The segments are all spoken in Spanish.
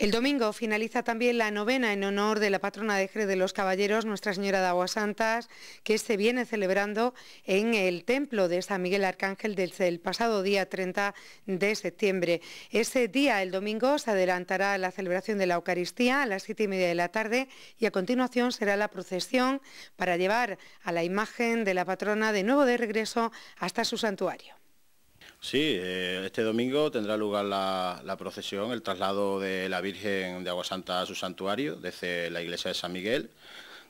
El domingo finaliza también la novena en honor de la patrona de Jerez de los Caballeros, Nuestra Señora de Santas, que se viene celebrando en el templo de San Miguel Arcángel desde el pasado día 30 de septiembre. Ese día, el domingo, se adelantará la celebración de la Eucaristía a las siete y media de la tarde y a continuación será la procesión para llevar a la imagen de la patrona de nuevo de regreso hasta su santuario. Sí, eh, este domingo tendrá lugar la, procesión, el traslado de la Virgen de Agua Santa a su santuario desde la iglesia de San Miguel,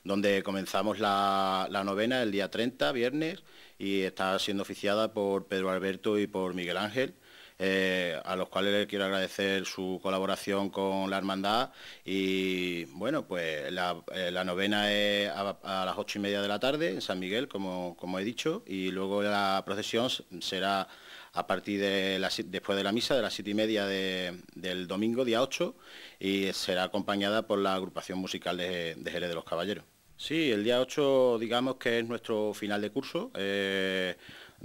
donde comenzamos la, la novena el día 30, viernes, y está siendo oficiada por Pedro Alberto y por Miguel Ángel. Eh, a los cuales les quiero agradecer su colaboración con la hermandad. Y bueno, pues la, eh, novena es a, las ocho y media de la tarde en San Miguel, como, como he dicho, y luego la procesión será a partir de la, después de la misa de las siete y media del domingo, día 8, y será acompañada por la agrupación musical de, de de los Caballeros. Sí, el día 8 digamos que es nuestro final de curso. Eh,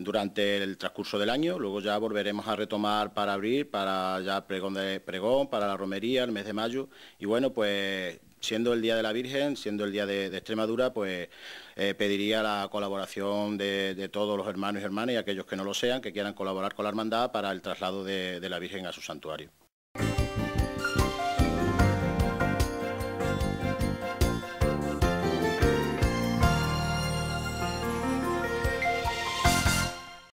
durante el transcurso del año. Luego ya volveremos a retomar para abrir para ya pregón, de, pregón para la romería, el mes de mayo. Y bueno, pues siendo el Día de la Virgen, siendo el Día de, Extremadura, pues eh, pediría la colaboración de, todos los hermanos y hermanas y aquellos que no lo sean, que quieran colaborar con la hermandad para el traslado de la Virgen a su santuario.